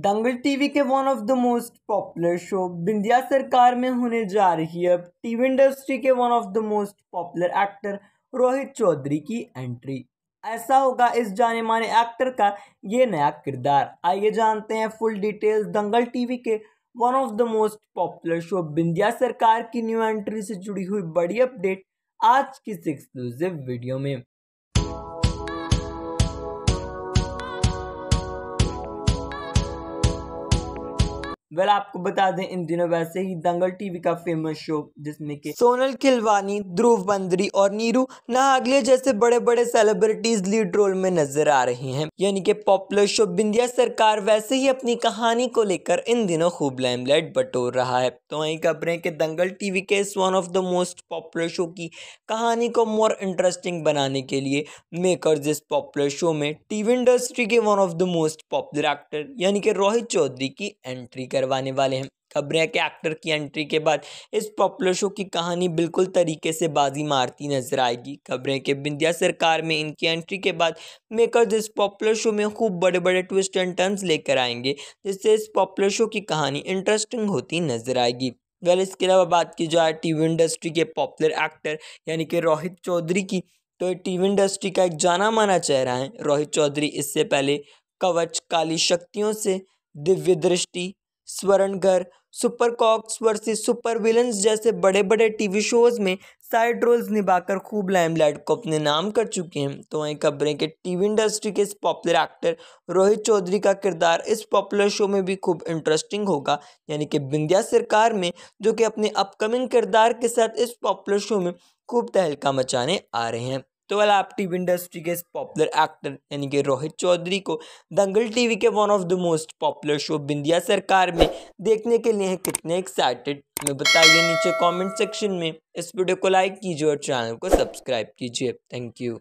दंगल TV के one of the most popular show Bindiya Sarkar में होने जा रही है अब टीवी इंडस्ट्री के one of the most popular actor Rohit Chaudhary की एंट्री ऐसा होगा इस जाने माने एक्टर का ये नया किरदार आइए जानते हैं फुल डिटेल्स दंगल टीवी के one of the most popular show Bindiya Sarkar की न्यू एंट्री से जुड़ी हुई बड़ी अपडेट आज की एक्सक्लूसिव वीडियो में वेल आपको बता दें इन दिनों वैसे ही दंगल टीवी का फेमस शो जिसमें के सोनल खिलवानी ध्रुव बंदरी और नीरू नागले जैसे बड़े बड़े सेलिब्रिटीज लीड रोल में नजर आ रहे हैं यानी कि पॉपुलर शो बिंदिया सरकार वैसे ही अपनी कहानी को लेकर इन दिनों खूब लाइमलाइट बटोर रहा है तो वही खबरें की दंगल टीवी के इस one of the most popular show की कहानी को मोर इंटरेस्टिंग बनाने के लिए मेकर इस पॉपुलर शो में टीवी इंडस्ट्री के one of the most popular actor यानी कि रोहित चौधरी की एंट्री करवाने वाले हैं खबर है कि एक्टर की एंट्री के बाद इस पॉपुलर शो की कहानी बिल्कुल तरीके से बाजी मारती नजर आएगी खबरें कि बिंदिया सरकार में इनकी एंट्री के बाद मेकर्स इस पॉपुलर शो में खूब बड़े बड़े ट्विस्ट एंड टर्न्स लेकर आएंगे जिससे इस पॉपुलर शो की कहानी इंटरेस्टिंग होती नजर आएगी वेल इसके अलावा बात की जाए टीवी इंडस्ट्री के पॉपुलर एक्टर यानी कि रोहित चौधरी की तो टीवी इंडस्ट्री का एक जाना माना चेहरा है रोहित चौधरी इससे पहले कवच काली शक्तियों से दिव्य दृष्टि Swarnghar super cops versus super villains जैसे बड़े बड़े टीवी शोज में साइड रोल्स निभाकर खूब लाइमलाइट को अपने नाम कर चुके हैं तो वहीं खबरें कि टीवी इंडस्ट्री के इस पॉपुलर एक्टर रोहित चौधरी का किरदार इस पॉपुलर शो में भी खूब इंटरेस्टिंग होगा यानी कि बिंदिया सरकार में जो कि अपने अपकमिंग किरदार के साथ इस पॉपुलर शो में खूब तहलका मचाने आ रहे हैं तो वाला आप टीवी इंडस्ट्री के पॉपुलर एक्टर यानी कि रोहित चौधरी को दंगल टीवी के one of the most popular show Bindiya Sarkar में देखने के लिए कितने एक्साइटेड में बताइए नीचे कमेंट सेक्शन में इस वीडियो को लाइक कीजिए और चैनल को सब्सक्राइब कीजिए थैंक यू